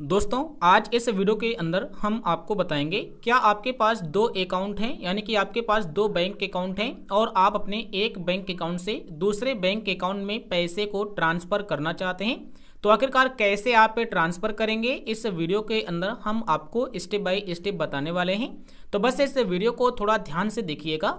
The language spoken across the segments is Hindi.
दोस्तों आज इस वीडियो के अंदर हम आपको बताएंगे क्या आपके पास दो अकाउंट हैं यानी कि आपके पास दो बैंक अकाउंट हैं और आप अपने एक बैंक अकाउंट से दूसरे बैंक अकाउंट में पैसे को ट्रांसफ़र करना चाहते हैं तो आखिरकार कैसे आप ट्रांसफ़र करेंगे इस वीडियो के अंदर हम आपको स्टेप बाय स्टेप बताने वाले हैं तो बस इस वीडियो को थोड़ा ध्यान से देखिएगा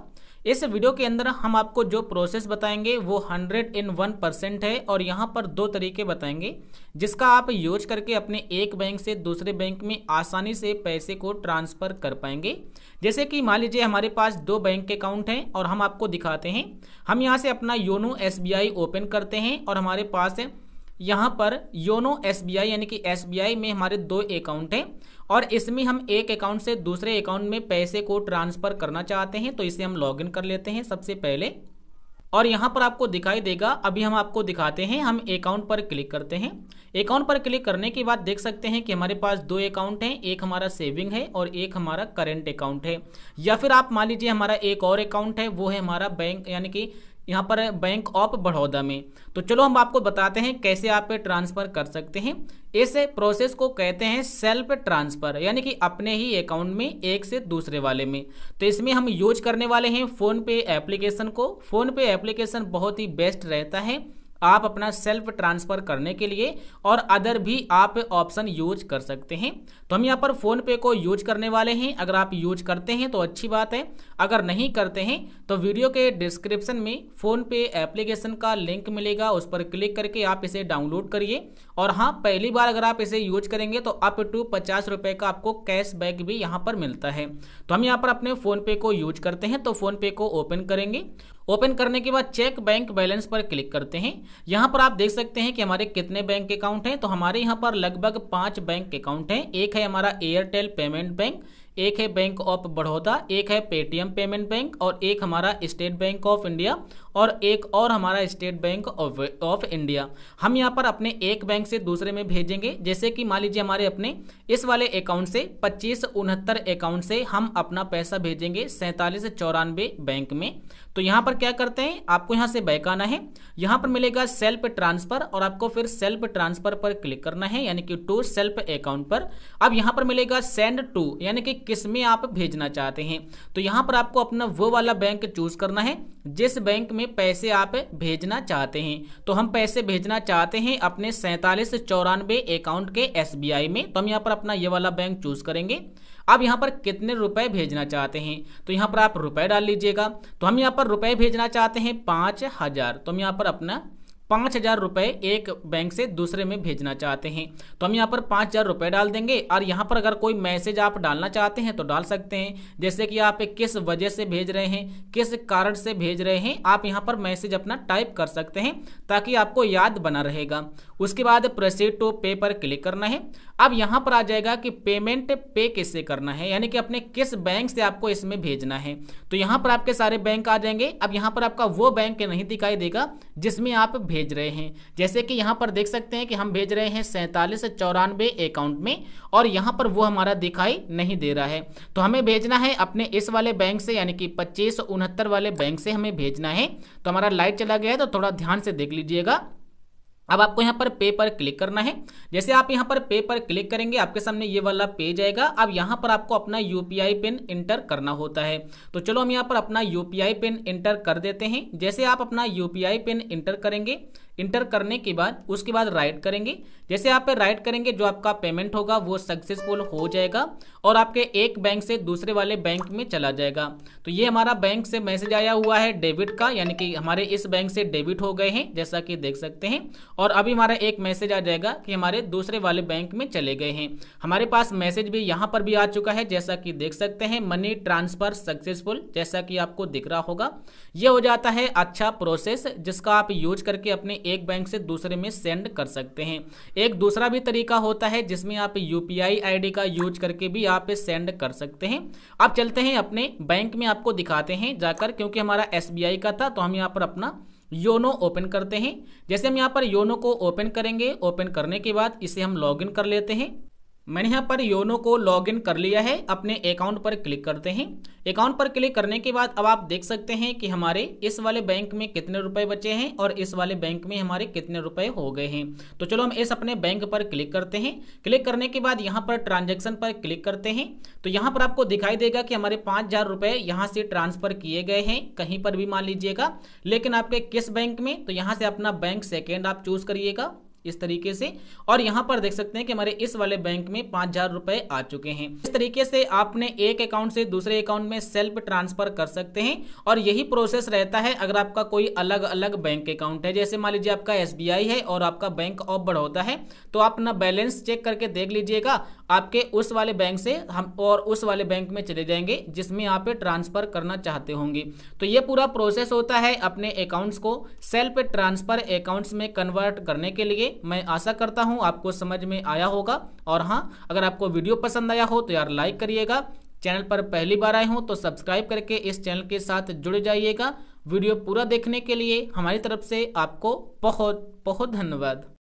इस वीडियो के अंदर हम आपको जो प्रोसेस बताएंगे वो हंड्रेड इन वन परसेंट है और यहाँ पर दो तरीके बताएंगे जिसका आप यूज करके अपने एक बैंक से दूसरे बैंक में आसानी से पैसे को ट्रांसफ़र कर पाएंगे जैसे कि मान लीजिए हमारे पास दो बैंक अकाउंट हैं और हम आपको दिखाते हैं हम यहाँ से अपना योनो एस ओपन करते हैं और हमारे पास है यहाँ पर योनो एस यानी कि एस में हमारे दो अकाउंट हैं और इसमें हम एक अकाउंट से दूसरे अकाउंट में पैसे को ट्रांसफ़र करना चाहते हैं तो इसे हम लॉगिन कर लेते हैं सबसे पहले और यहाँ पर आपको दिखाई देगा अभी हम आपको दिखाते हैं हम अकाउंट पर क्लिक करते हैं अकाउंट पर क्लिक करने के बाद देख सकते हैं कि हमारे पास दो अकाउंट हैं एक हमारा सेविंग है और एक हमारा करेंट अकाउंट है या फिर आप मान लीजिए हमारा एक और अकाउंट है वो है हमारा बैंक यानी कि यहाँ पर बैंक ऑफ बड़ौदा में तो चलो हम आपको बताते हैं कैसे आप ट्रांसफ़र कर सकते हैं इस प्रोसेस को कहते हैं सेल्फ ट्रांसफ़र यानी कि अपने ही अकाउंट में एक से दूसरे वाले में तो इसमें हम यूज करने वाले हैं फ़ोनपे एप्लीकेशन को फ़ोनपे एप्लीकेशन बहुत ही बेस्ट रहता है आप अपना सेल्फ ट्रांसफर करने के लिए और अदर भी आप ऑप्शन यूज कर सकते हैं तो हम यहाँ पर फोन पे को यूज करने वाले हैं अगर आप यूज करते हैं तो अच्छी बात है अगर नहीं करते हैं तो वीडियो के डिस्क्रिप्शन में फोन पे एप्लीकेशन का लिंक मिलेगा उस पर क्लिक करके आप इसे डाउनलोड करिए और हाँ पहली बार अगर आप इसे यूज करेंगे तो अप टू पचास रुपये का आपको कैश बैक भी यहाँ पर मिलता है तो हम यहाँ पर अपने फोन पे को यूज करते हैं तो फोन पे को ओपन करेंगे ओपन करने के बाद चेक बैंक बैलेंस पर क्लिक करते हैं यहाँ पर आप देख सकते हैं कि हमारे कितने बैंक अकाउंट हैं तो हमारे यहाँ पर लगभग पाँच बैंक अकाउंट हैं एक है हमारा एयरटेल पेमेंट बैंक एक है बैंक ऑफ बड़ौदा एक है पेटीएम पेमेंट बैंक और एक हमारा स्टेट बैंक ऑफ इंडिया और एक और हमारा स्टेट बैंक ऑफ इंडिया हम यहाँ पर अपने एक बैंक से दूसरे में भेजेंगे जैसे कि मान लीजिए हमारे अपने इस वाले अकाउंट से पच्चीस उनहत्तर अकाउंट से हम अपना पैसा भेजेंगे सैंतालीस चौरानवे बैंक में तो यहाँ पर क्या करते हैं आपको यहाँ से बैक आना है यहाँ पर मिलेगा सेल्फ ट्रांसफर और आपको फिर सेल्फ ट्रांसफर पर क्लिक करना है यानी कि टू सेल्फ अकाउंट पर अब यहाँ पर मिलेगा सेंड टू यानी कि किस में आप भेजना चाहते हैं तो यहाँ पर आपको अपना वो वाला बैंक चूज करना है जिस बैंक में पैसे आप भेजना चाहते हैं तो हम पैसे भेजना चाहते हैं अपने सैंतालीस चौरानवे अकाउंट के एस में तो हम यहाँ पर अपना ये वाला बैंक चूज करेंगे अब यहाँ पर कितने रुपए भेजना चाहते हैं तो यहाँ पर आप रुपए डाल लीजिएगा तो हम यहाँ पर रुपए भेजना चाहते हैं पाँच हजार तो हम यहाँ पर अपना पाँच हज़ार रुपये एक बैंक से दूसरे में भेजना चाहते हैं तो हम यहाँ पर पाँच हज़ार रुपये डाल देंगे और यहाँ पर अगर कोई मैसेज आप डालना चाहते हैं तो डाल सकते हैं जैसे कि आप किस वजह से भेज रहे हैं किस कारण से भेज रहे हैं आप यहाँ पर मैसेज अपना टाइप कर सकते हैं ताकि आपको याद बना रहेगा उसके बाद प्रोसीड टू पे पर क्लिक करना है अब यहाँ पर आ जाएगा कि पेमेंट पे किससे करना है यानी कि अपने किस बैंक से आपको इसमें भेजना है तो यहाँ पर आपके सारे बैंक आ जाएंगे अब यहाँ पर आपका वो बैंक नहीं दिखाई देगा जिसमें आप भेज रहे हैं जैसे कि यहाँ पर देख सकते हैं कि हम भेज रहे हैं सैंतालीस चौरानवे अकाउंट में और यहाँ पर वो हमारा दिखाई नहीं दे रहा है तो हमें भेजना है अपने इस वाले बैंक से यानी कि पच्चीस उनहत्तर वाले बैंक से हमें भेजना है तो हमारा लाइट चला गया है तो थोड़ा ध्यान से देख लीजिएगा अब आपको यहाँ पर पे पर क्लिक करना है जैसे आप यहाँ पर पे पर क्लिक करेंगे आपके सामने ये वाला पेज आएगा अब यहाँ पर आपको अपना यूपीआई पिन इंटर करना होता है तो चलो हम यहाँ पर अपना यूपीआई पिन इंटर कर देते हैं जैसे आप अपना यूपीआई पिन इंटर करेंगे इंटर करने के बाद उसके बाद राइट करेंगे जैसे आप राइट करेंगे जो आपका पेमेंट होगा वो सक्सेसफुल हो जाएगा और आपके एक बैंक से दूसरे वाले बैंक में चला जाएगा तो ये हमारा बैंक से मैसेज आया हुआ है डेबिट का यानी कि हमारे इस बैंक से डेबिट हो गए हैं जैसा कि देख सकते हैं और अभी हमारा एक मैसेज आ जाएगा कि हमारे दूसरे वाले बैंक में चले गए हैं हमारे पास मैसेज भी यहाँ पर भी आ चुका है जैसा कि देख सकते हैं मनी ट्रांसफर सक्सेसफुल जैसा कि आपको दिख रहा होगा यह हो जाता है अच्छा प्रोसेस जिसका आप यूज करके अपने एक बैंक से दूसरे में सेंड कर सकते हैं एक दूसरा भी तरीका होता है जिसमें आप यू पी का यूज करके भी आप सेंड कर सकते हैं अब चलते हैं अपने बैंक में आपको दिखाते हैं जाकर क्योंकि हमारा एस का था तो हम यहाँ पर अपना योनो ओपन करते हैं जैसे हम यहाँ पर योनो को ओपन करेंगे ओपन करने के बाद इसे हम लॉगिन कर लेते हैं मैंने यहाँ पर योनो को लॉगिन कर लिया है अपने अकाउंट पर क्लिक करते हैं अकाउंट पर क्लिक करने के बाद अब आप देख सकते हैं कि हमारे इस वाले बैंक में कितने रुपए बचे हैं और इस वाले बैंक में हमारे कितने रुपए हो गए हैं तो चलो हम इस अपने बैंक पर क्लिक करते हैं क्लिक करने के बाद यहाँ पर ट्रांजेक्शन पर क्लिक करते हैं तो यहाँ पर आपको दिखाई देगा कि हमारे पाँच हज़ार रुपये यहाँ से ट्रांसफ़र किए गए हैं कहीं पर भी मान लीजिएगा लेकिन आपके किस बैंक में तो यहाँ से अपना बैंक सेकेंड आप चूज़ करिएगा इस तरीके से और यहाँ पर देख सकते हैं कि हमारे इस वाले बैंक में पाँच हजार रुपए आ चुके हैं इस तरीके से आपने एक अकाउंट से दूसरे अकाउंट में सेल्फ ट्रांसफर कर सकते हैं और यही प्रोसेस रहता है अगर आपका कोई अलग अलग बैंक अकाउंट है जैसे मान लीजिए आपका एस है और आपका बैंक ऑफ बड़ौदा है तो आप अपना बैलेंस चेक करके देख लीजिएगा आपके उस वाले बैंक से हम और उस वाले बैंक में चले जाएंगे जिसमें आप ट्रांसफर करना चाहते होंगे तो ये पूरा प्रोसेस होता है अपने अकाउंट्स को सेल्फ ट्रांसफर अकाउंट्स में कन्वर्ट करने के लिए मैं आशा करता हूँ आपको समझ में आया होगा और हाँ अगर आपको वीडियो पसंद आया हो तो यार लाइक करिएगा चैनल पर पहली बार आए हों तो सब्सक्राइब करके इस चैनल के साथ जुड़ जाइएगा वीडियो पूरा देखने के लिए हमारी तरफ से आपको बहुत बहुत धन्यवाद